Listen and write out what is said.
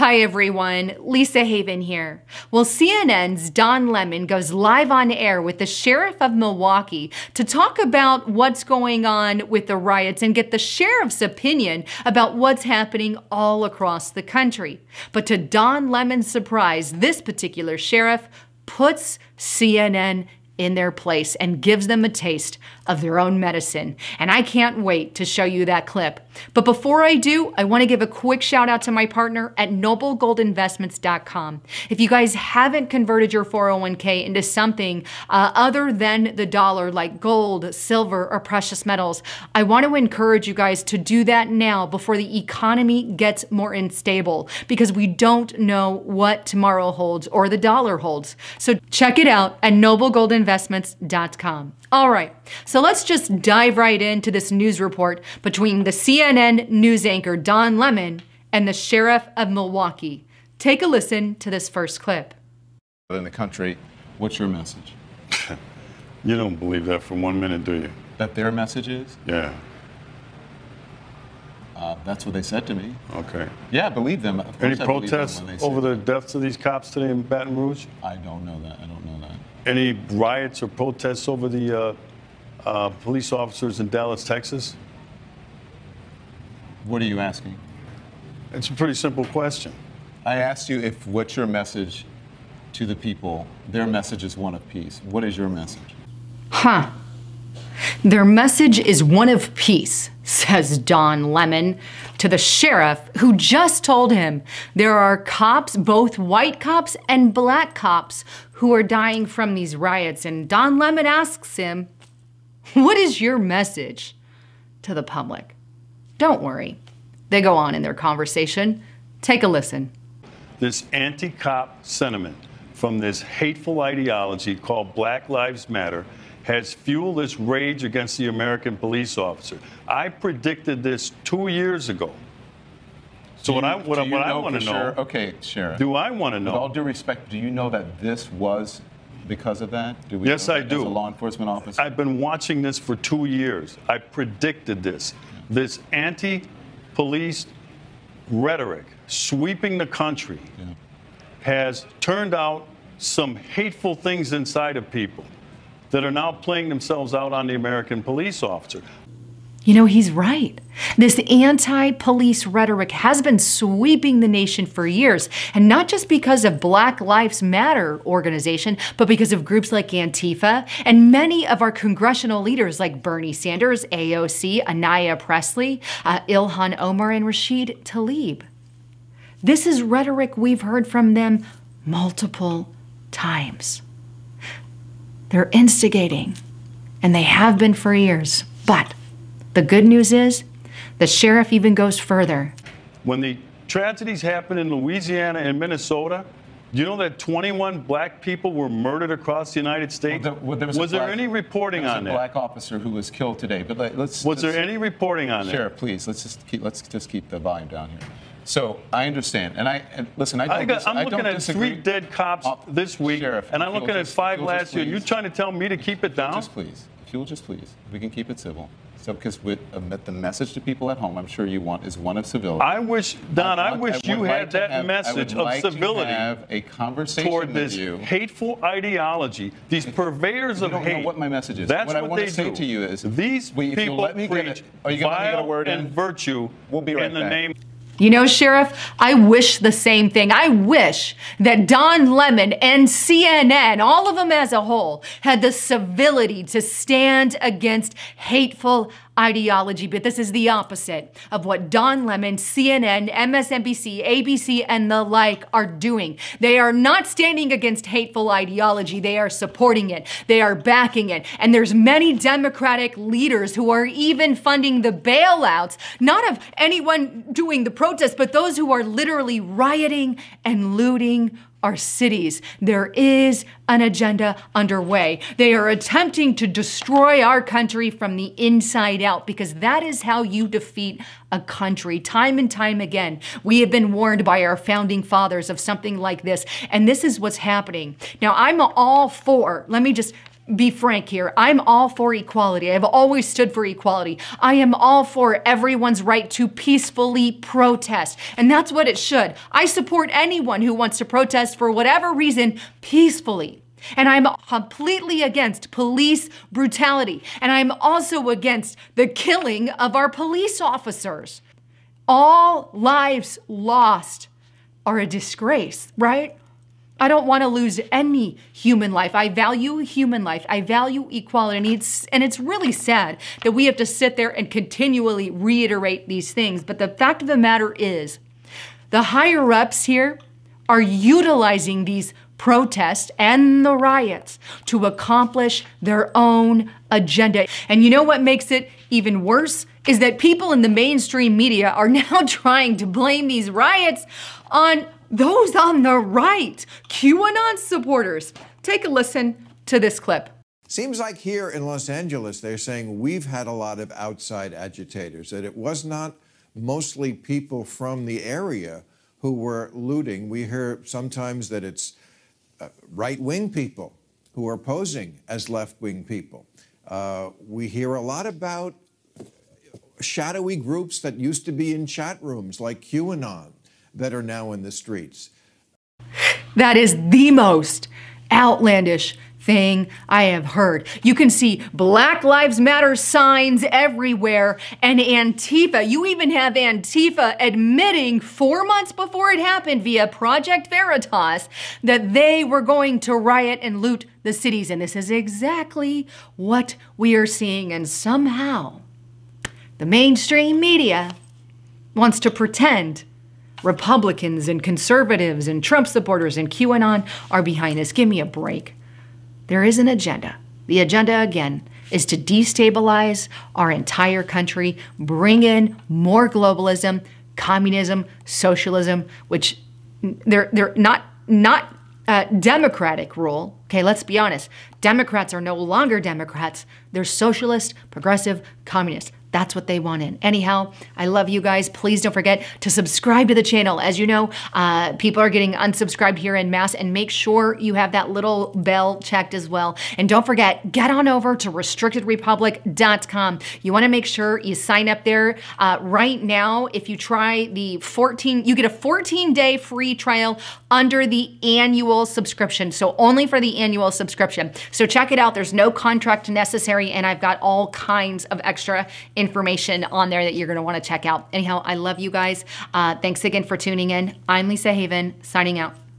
Hi everyone, Lisa Haven here. Well, CNN's Don Lemon goes live on air with the sheriff of Milwaukee to talk about what's going on with the riots and get the sheriff's opinion about what's happening all across the country. But to Don Lemon's surprise, this particular sheriff puts CNN in their place and gives them a taste of their own medicine. And I can't wait to show you that clip. But before I do, I want to give a quick shout out to my partner at noblegoldinvestments.com. If you guys haven't converted your 401k into something uh, other than the dollar, like gold, silver, or precious metals, I want to encourage you guys to do that now before the economy gets more unstable because we don't know what tomorrow holds or the dollar holds. So check it out at noblegoldinvestments.com investments.com. All right, so let's just dive right into this news report between the CNN news anchor Don Lemon and the sheriff of Milwaukee. Take a listen to this first clip. In the country, what's your message? you don't believe that for one minute, do you? That their message is? Yeah. Uh, that's what they said to me. Okay. Yeah, believe them. Any protests over the deaths of these cops today in Baton Rouge? I don't know that. I don't know any riots or protests over the uh, uh, police officers in Dallas, Texas? What are you asking? It's a pretty simple question. I asked you if what's your message to the people? Their message is one of peace. What is your message? Huh. Their message is one of peace, says Don Lemon to the sheriff who just told him there are cops, both white cops and black cops, who are dying from these riots. And Don Lemon asks him, What is your message to the public? Don't worry. They go on in their conversation. Take a listen. This anti cop sentiment from this hateful ideology called Black Lives Matter has fueled this rage against the American police officer. I predicted this two years ago. So what I what I want to know, okay, Sharon. Do I want to know? With all due respect, do you know that this was because of that? Do we yes, I do. As a law enforcement officer, I've been watching this for two years. I predicted this. This anti-police rhetoric sweeping the country yeah. has turned out some hateful things inside of people that are now playing themselves out on the American police officer. You know, he's right. This anti police rhetoric has been sweeping the nation for years, and not just because of Black Lives Matter organization, but because of groups like Antifa and many of our congressional leaders like Bernie Sanders, AOC, Anaya Presley, uh, Ilhan Omar, and Rashid Tlaib. This is rhetoric we've heard from them multiple times. They're instigating, and they have been for years. But the good news is the sheriff even goes further. When the tragedies happened in Louisiana and Minnesota, you know that 21 black people were murdered across the United States? Well, well, there was, was there any reporting there on that? black officer who was killed today, but let, us Was let's, there any reporting on that? Sheriff, please, let's just keep, let's just keep the volume down here. So I understand, and I and listen. I don't I got, I'm I looking at disagree. three dead cops uh, this week, Sheriff, and I'm looking just, at five last year. You're trying to tell me to keep it down? Just please, if you'll just please, we can keep it civil. So, because with, um, the message to people at home, I'm sure you want is one of civility. I wish, Don, I, want, I wish I you like had that have, message of like civility. have a conversation toward this you. hateful ideology, these purveyors of hate. what my message is. That's what, what I want to say to you is these people let me preach a, are you going to get a word in? virtue. We'll be right in the back. name. You know, Sheriff, I wish the same thing. I wish that Don Lemon and CNN, all of them as a whole, had the civility to stand against hateful ideology, but this is the opposite of what Don Lemon, CNN, MSNBC, ABC, and the like are doing. They are not standing against hateful ideology. They are supporting it. They are backing it. And there's many Democratic leaders who are even funding the bailouts, not of anyone doing the protest, but those who are literally rioting and looting our cities. There is an agenda underway. They are attempting to destroy our country from the inside out because that is how you defeat a country. Time and time again, we have been warned by our founding fathers of something like this, and this is what's happening. Now, I'm all for, let me just be frank here. I'm all for equality. I've always stood for equality. I am all for everyone's right to peacefully protest. And that's what it should. I support anyone who wants to protest for whatever reason peacefully. And I'm completely against police brutality. And I'm also against the killing of our police officers. All lives lost are a disgrace, right? I don't want to lose any human life. I value human life. I value equality. And it's, and it's really sad that we have to sit there and continually reiterate these things. But the fact of the matter is, the higher ups here are utilizing these protests and the riots to accomplish their own agenda. And you know what makes it even worse? Is that people in the mainstream media are now trying to blame these riots on those on the right, QAnon supporters. Take a listen to this clip. Seems like here in Los Angeles, they're saying we've had a lot of outside agitators, that it was not mostly people from the area who were looting. We hear sometimes that it's uh, right wing people who are posing as left wing people. Uh, we hear a lot about shadowy groups that used to be in chat rooms like QAnon that are now in the streets. That is the most outlandish thing I have heard. You can see Black Lives Matter signs everywhere and Antifa. You even have Antifa admitting four months before it happened via Project Veritas that they were going to riot and loot the cities. And this is exactly what we are seeing. And somehow the mainstream media wants to pretend Republicans and conservatives and Trump supporters and QAnon are behind this. Give me a break. There is an agenda. The agenda, again, is to destabilize our entire country, bring in more globalism, communism, socialism, which they're, they're not, not uh, democratic rule. Okay, let's be honest. Democrats are no longer Democrats. They're socialist, progressive, communist. That's what they want Anyhow, I love you guys. Please don't forget to subscribe to the channel. As you know, uh, people are getting unsubscribed here in mass and make sure you have that little bell checked as well. And don't forget, get on over to restrictedrepublic.com. You wanna make sure you sign up there uh, right now. If you try the 14, you get a 14 day free trial under the annual subscription. So only for the annual subscription. So check it out. There's no contract necessary and I've got all kinds of extra information on there that you're going to want to check out. Anyhow, I love you guys. Uh, thanks again for tuning in. I'm Lisa Haven, signing out.